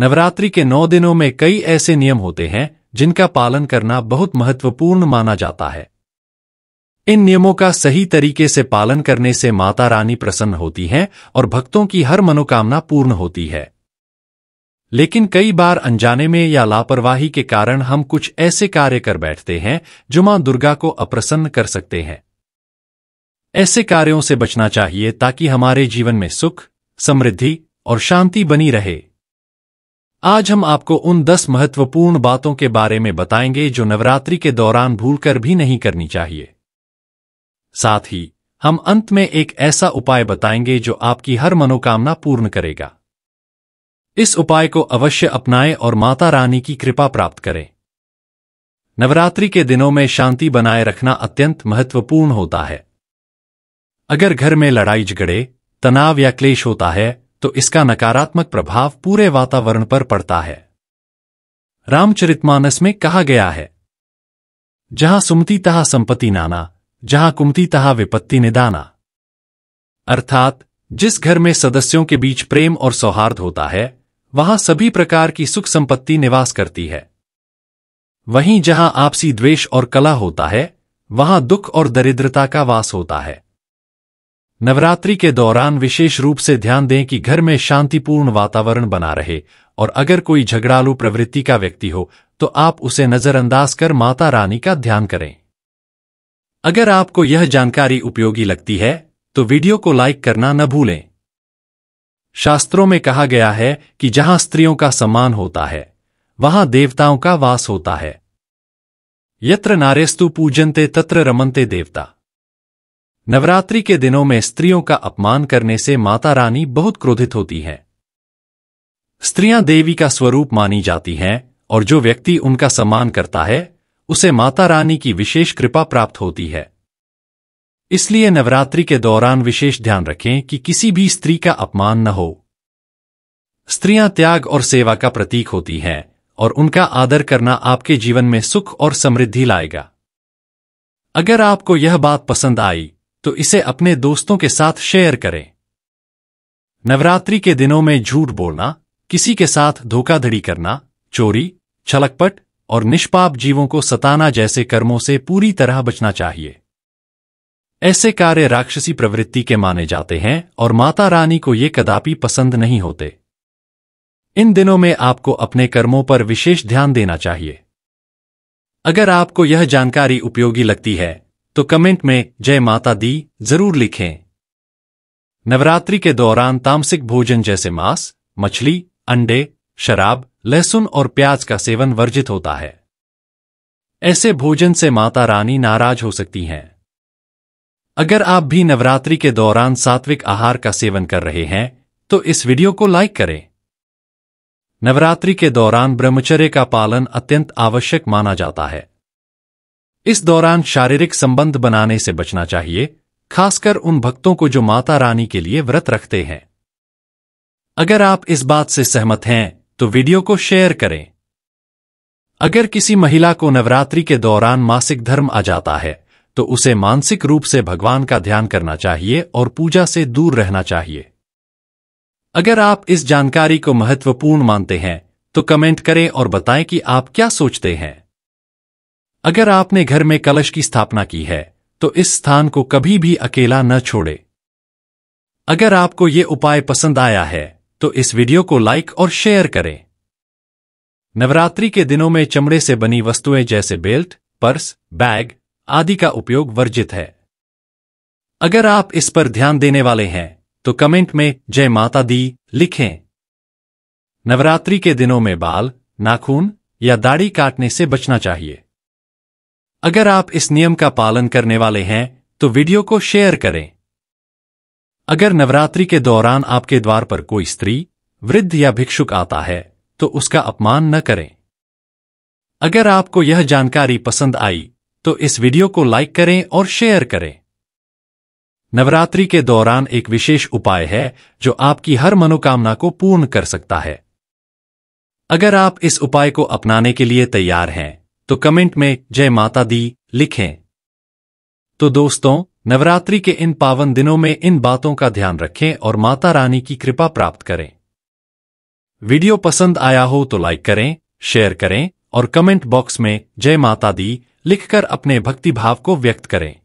नवरात्रि के नौ दिनों में कई ऐसे नियम होते हैं जिनका पालन करना बहुत महत्वपूर्ण माना जाता है इन नियमों का सही तरीके से पालन करने से माता रानी प्रसन्न होती हैं और भक्तों की हर मनोकामना पूर्ण होती है लेकिन कई बार अनजाने में या लापरवाही के कारण हम कुछ ऐसे कार्य कर बैठते हैं जो मां दुर्गा को अप्रसन्न कर सकते हैं ऐसे कार्यों से बचना चाहिए ताकि हमारे जीवन में सुख समृद्धि और शांति बनी रहे आज हम आपको उन दस महत्वपूर्ण बातों के बारे में बताएंगे जो नवरात्रि के दौरान भूलकर भी नहीं करनी चाहिए साथ ही हम अंत में एक ऐसा उपाय बताएंगे जो आपकी हर मनोकामना पूर्ण करेगा इस उपाय को अवश्य अपनाएं और माता रानी की कृपा प्राप्त करें नवरात्रि के दिनों में शांति बनाए रखना अत्यंत महत्वपूर्ण होता है अगर घर में लड़ाई झगड़े तनाव या क्लेश होता है तो इसका नकारात्मक प्रभाव पूरे वातावरण पर पड़ता है रामचरितमानस में कहा गया है जहां सुमति तहा संपत्ति नाना जहां कुमती तहा विपत्ति निदाना अर्थात जिस घर में सदस्यों के बीच प्रेम और सौहार्द होता है वहां सभी प्रकार की सुख संपत्ति निवास करती है वहीं जहां आपसी द्वेष और कला होता है वहां दुख और दरिद्रता का वास होता है नवरात्रि के दौरान विशेष रूप से ध्यान दें कि घर में शांतिपूर्ण वातावरण बना रहे और अगर कोई झगड़ालू प्रवृत्ति का व्यक्ति हो तो आप उसे नजरअंदाज कर माता रानी का ध्यान करें अगर आपको यह जानकारी उपयोगी लगती है तो वीडियो को लाइक करना न भूलें शास्त्रों में कहा गया है कि जहां स्त्रियों का सम्मान होता है वहां देवताओं का वास होता है यत्र नारेस्तु पूजनते तत्र रमनते देवता नवरात्रि के दिनों में स्त्रियों का अपमान करने से माता रानी बहुत क्रोधित होती हैं स्त्रियां देवी का स्वरूप मानी जाती हैं और जो व्यक्ति उनका सम्मान करता है उसे माता रानी की विशेष कृपा प्राप्त होती है इसलिए नवरात्रि के दौरान विशेष ध्यान रखें कि किसी भी स्त्री का अपमान न हो स्त्रियां त्याग और सेवा का प्रतीक होती हैं और उनका आदर करना आपके जीवन में सुख और समृद्धि लाएगा अगर आपको यह बात पसंद आई तो इसे अपने दोस्तों के साथ शेयर करें नवरात्रि के दिनों में झूठ बोलना किसी के साथ धोखाधड़ी करना चोरी छलकपट और निष्पाप जीवों को सताना जैसे कर्मों से पूरी तरह बचना चाहिए ऐसे कार्य राक्षसी प्रवृत्ति के माने जाते हैं और माता रानी को ये कदापि पसंद नहीं होते इन दिनों में आपको अपने कर्मों पर विशेष ध्यान देना चाहिए अगर आपको यह जानकारी उपयोगी लगती है तो कमेंट में जय माता दी जरूर लिखें नवरात्रि के दौरान तामसिक भोजन जैसे मांस मछली अंडे शराब लहसुन और प्याज का सेवन वर्जित होता है ऐसे भोजन से माता रानी नाराज हो सकती हैं अगर आप भी नवरात्रि के दौरान सात्विक आहार का सेवन कर रहे हैं तो इस वीडियो को लाइक करें नवरात्रि के दौरान ब्रह्मचर्य का पालन अत्यंत आवश्यक माना जाता है इस दौरान शारीरिक संबंध बनाने से बचना चाहिए खासकर उन भक्तों को जो माता रानी के लिए व्रत रखते हैं अगर आप इस बात से सहमत हैं तो वीडियो को शेयर करें अगर किसी महिला को नवरात्रि के दौरान मासिक धर्म आ जाता है तो उसे मानसिक रूप से भगवान का ध्यान करना चाहिए और पूजा से दूर रहना चाहिए अगर आप इस जानकारी को महत्वपूर्ण मानते हैं तो कमेंट करें और बताएं कि आप क्या सोचते हैं अगर आपने घर में कलश की स्थापना की है तो इस स्थान को कभी भी अकेला न छोड़े अगर आपको ये उपाय पसंद आया है तो इस वीडियो को लाइक और शेयर करें नवरात्रि के दिनों में चमड़े से बनी वस्तुएं जैसे बेल्ट पर्स बैग आदि का उपयोग वर्जित है अगर आप इस पर ध्यान देने वाले हैं तो कमेंट में जय माता दी लिखें नवरात्रि के दिनों में बाल नाखून या दाढ़ी काटने से बचना चाहिए अगर आप इस नियम का पालन करने वाले हैं तो वीडियो को शेयर करें अगर नवरात्रि के दौरान आपके द्वार पर कोई स्त्री वृद्ध या भिक्षुक आता है तो उसका अपमान न करें अगर आपको यह जानकारी पसंद आई तो इस वीडियो को लाइक करें और शेयर करें नवरात्रि के दौरान एक विशेष उपाय है जो आपकी हर मनोकामना को पूर्ण कर सकता है अगर आप इस उपाय को अपनाने के लिए तैयार हैं तो कमेंट में जय माता दी लिखें तो दोस्तों नवरात्रि के इन पावन दिनों में इन बातों का ध्यान रखें और माता रानी की कृपा प्राप्त करें वीडियो पसंद आया हो तो लाइक करें शेयर करें और कमेंट बॉक्स में जय माता दी लिखकर अपने भक्ति भाव को व्यक्त करें